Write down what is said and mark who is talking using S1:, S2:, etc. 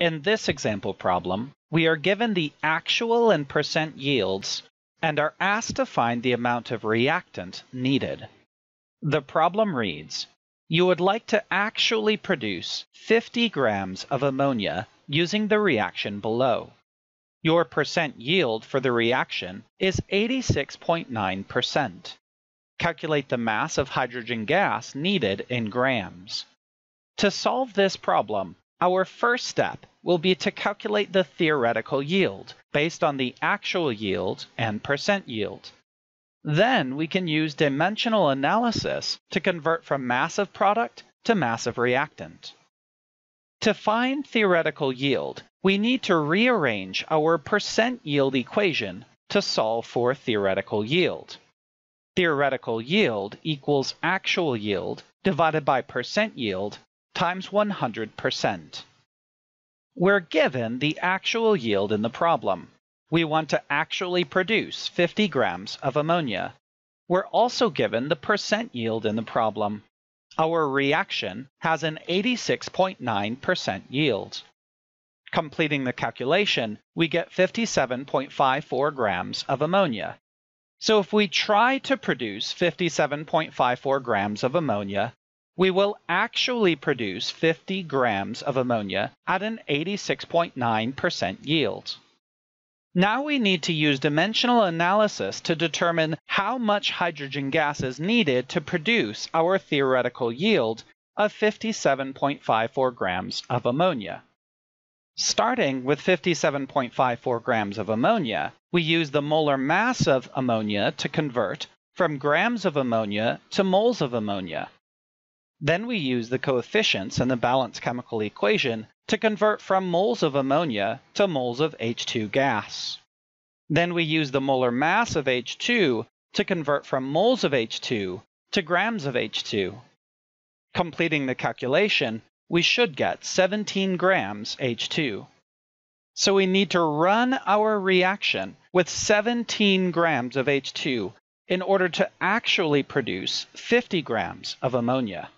S1: In this example problem, we are given the actual and percent yields and are asked to find the amount of reactant needed. The problem reads, you would like to actually produce 50 grams of ammonia using the reaction below. Your percent yield for the reaction is 86.9%. Calculate the mass of hydrogen gas needed in grams. To solve this problem, our first step will be to calculate the theoretical yield based on the actual yield and percent yield. Then we can use dimensional analysis to convert from mass of product to mass of reactant. To find theoretical yield, we need to rearrange our percent yield equation to solve for theoretical yield. Theoretical yield equals actual yield divided by percent yield times 100%. We're given the actual yield in the problem. We want to actually produce 50 grams of ammonia. We're also given the percent yield in the problem. Our reaction has an 86.9% yield. Completing the calculation, we get 57.54 grams of ammonia. So if we try to produce 57.54 grams of ammonia, we will actually produce 50 grams of ammonia at an 86.9% yield. Now we need to use dimensional analysis to determine how much hydrogen gas is needed to produce our theoretical yield of 57.54 grams of ammonia. Starting with 57.54 grams of ammonia, we use the molar mass of ammonia to convert from grams of ammonia to moles of ammonia. Then we use the coefficients in the balanced chemical equation to convert from moles of ammonia to moles of H2 gas. Then we use the molar mass of H2 to convert from moles of H2 to grams of H2. Completing the calculation, we should get 17 grams H2. So we need to run our reaction with 17 grams of H2 in order to actually produce 50 grams of ammonia.